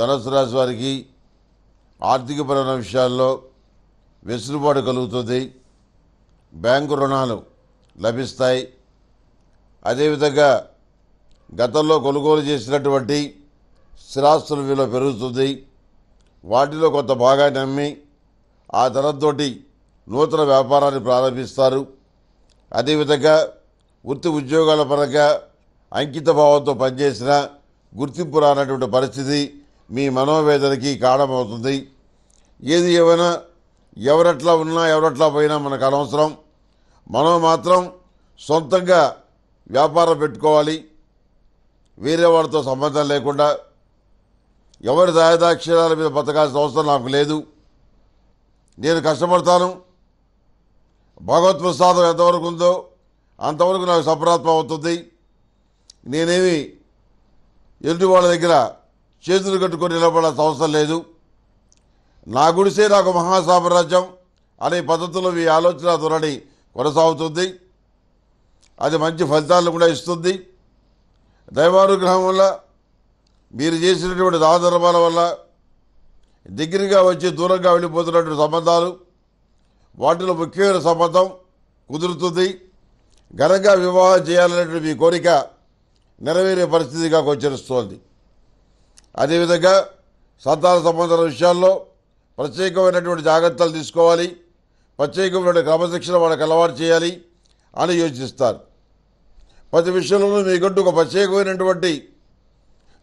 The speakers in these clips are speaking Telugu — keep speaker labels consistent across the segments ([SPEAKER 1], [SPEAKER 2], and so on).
[SPEAKER 1] ధనుసు రాశి వారికి ఆర్థికపరమైన విషయాల్లో వెసులుబాటు కలుగుతుంది బ్యాంకు రుణాలు లభిస్తాయి అదేవిధంగా గతంలో కొనుగోలు చేసినటువంటి స్థిరాస్తుల విలువ పెరుగుతుంది వాటిలో కొంత భాగాన్ని అమ్మి ఆ ధనంతో నూతన వ్యాపారాన్ని ప్రారంభిస్తారు అదేవిధంగా వృత్తి ఉద్యోగాల పరంగా అంకిత భావంతో పనిచేసిన గుర్తింపు రానటువంటి పరిస్థితి మీ మనోవేదనకి కారణమవుతుంది ఏది ఏమైనా ఎవరట్లా ఉన్నా ఎవరట్లా పోయినా మనకు అనవసరం మనం మాత్రం సొంతంగా వ్యాపారం పెట్టుకోవాలి వేరే వాడితో సంబంధం లేకుండా ఎవరి దాయదాక్షరాల మీద బతకాల్సిన అవసరం నాకు లేదు నేను కష్టపడతాను భగవత్ ప్రసాదం ఎంతవరకు ఉందో అంతవరకు నాకు సపరాత్మ అవుతుంది నేనేమి ఎదుటి వాళ్ళ దగ్గర చేతులు కట్టుకొని నిలబడాల్సిన అవసరం లేదు నా గుడిసే నాకు మహాసామ్రాజ్యం అనే పద్ధతిలో మీ ఆలోచన ధోరణి కొనసాగుతుంది అది మంచి ఫలితాలను కూడా ఇస్తుంది దైవానుగ్రహం వల్ల మీరు చేసినటువంటి దాధర్మాల వల్ల దగ్గరగా వచ్చి దూరంగా వెళ్ళిపోతున్నటువంటి సంబంధాలు వాటిలో ముఖ్యమైన సంబంధం కుదురుతుంది ఘనంగా వివాహం చేయాలనేటువంటి మీ కోరిక నెరవేరే పరిస్థితిగా గోచరిస్తోంది అదేవిధంగా సంతాన సంబంధాల విషయాల్లో ప్రత్యేకమైనటువంటి జాగ్రత్తలు తీసుకోవాలి ప్రత్యేకమైన క్రమశిక్షణ వాళ్ళకి అలవాటు చేయాలి అని యోచిస్తారు ప్రతి విషయంలోనూ మీకంటూ ఒక ప్రత్యేకమైనటువంటి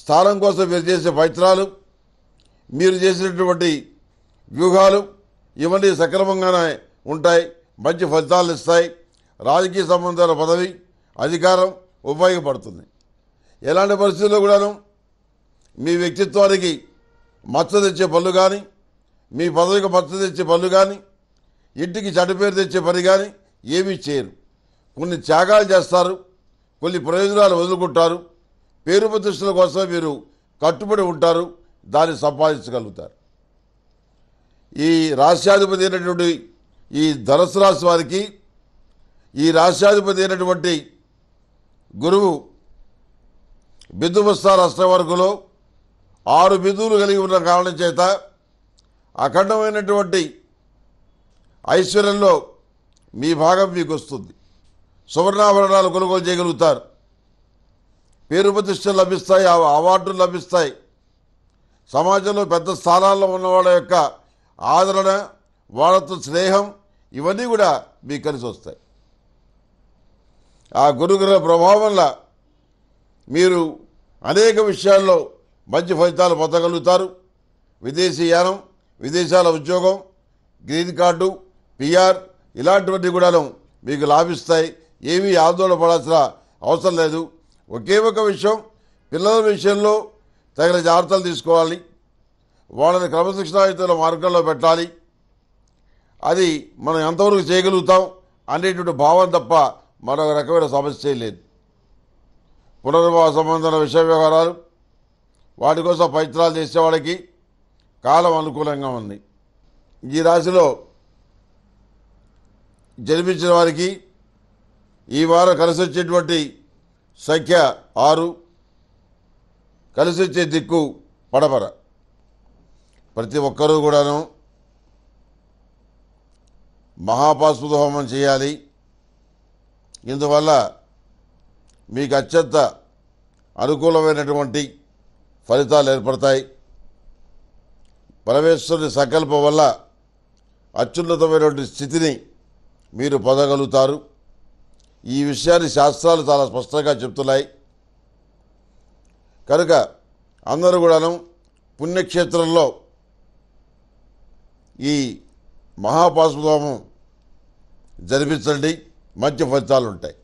[SPEAKER 1] స్థానం కోసం మీరు చేసే ప్రయత్నాలు మీరు చేసినటువంటి వ్యూహాలు ఇవన్నీ సక్రమంగానే ఉంటాయి మంచి ఫలితాలు ఇస్తాయి రాజకీయ సంబంధాల పదవి అధికారం ఉపయోగపడుతుంది ఎలాంటి పరిస్థితుల్లో కూడాను మీ వ్యక్తిత్వానికి మచ్చ తెచ్చే పనులు కానీ మీ పదవికి మచ్చ తెచ్చే పనులు కానీ ఇంటికి చెడ్డ పేరు తెచ్చే పని కానీ ఏమీ చేయరు కొన్ని త్యాగాలు చేస్తారు కొన్ని ప్రయోజనాలు వదులుకుంటారు పేరు ప్రతిష్టల కోసం మీరు కట్టుబడి ఉంటారు దాన్ని సంపాదించగలుగుతారు ఈ రాష్ట్రాధిపతి అయినటువంటి ఈ ధనుసు రాశి వారికి ఈ రాష్ట్రాధిపతి అయినటువంటి గురువు బిందుబస్తా రాష్ట్ర వర్గంలో ఆరు బిందువులు కలిగి ఉన్న కారణం చేత అఖండమైనటువంటి ఐశ్వర్యంలో మీ భాగం మీకు వస్తుంది సువర్ణాభరణాలు కొనుగోలు చేయగలుగుతారు పేరు ప్రతిష్టలు లభిస్తాయి అవార్డులు లభిస్తాయి సమాజంలో పెద్ద స్థానాల్లో ఉన్నవాళ్ళ యొక్క ఆదరణ వాళ్ళతో స్నేహం ఇవన్నీ కూడా మీకు కలిసి వస్తాయి ఆ గురుగ్రహ ప్రభావం వల్ల మీరు అనేక విషయాల్లో మంచి ఫలితాలు పొందగలుగుతారు విదేశీ యానం విదేశాల ఉద్యోగం గ్రీన్ కార్డు పిఆర్ ఇలాంటివన్నీ కూడా మీకు లాభిస్తాయి ఏమీ ఆందోళన పడాల్సిన అవసరం లేదు ఒకే ఒక విషయం పిల్లల విషయంలో తగిన జాగ్రత్తలు తీసుకోవాలి వాళ్ళని క్రమశిక్షణాయుతుల మార్గంలో పెట్టాలి అది మనం ఎంతవరకు చేయగలుగుతాం అనేటువంటి భావం తప్ప మరొక రకమైన సమస్య లేదు పునర్వాస సంబంధం విషయ వ్యవహారాలు వాటి కోసం ప్రయత్నాలు వాళ్ళకి కాలం అనుకూలంగా ఉంది ఈ రాశిలో జన్మించిన వారికి ఈ వారం కలిసి వచ్చేటువంటి సంఖ్య ఆరు కలిసి వచ్చే దిక్కు పడపర ప్రతి ఒక్కరూ కూడాను మహాపాస్పద హోమం చేయాలి ఇందువల్ల మీకు అత్యంత అనుకూలమైనటువంటి ఫలితాలు ఏర్పడతాయి పరమేశ్వరుని సంకల్పం వల్ల అత్యున్నతమైనటువంటి స్థితిని మీరు పొందగలుగుతారు ఈ విషయాన్ని శాస్త్రాలు చాలా స్పష్టంగా చెప్తున్నాయి కనుక అందరూ కూడాను పుణ్యక్షేత్రంలో ఈ మహాపాశ్వదోమం జరిపించండి మంచి ఫలితాలు ఉంటాయి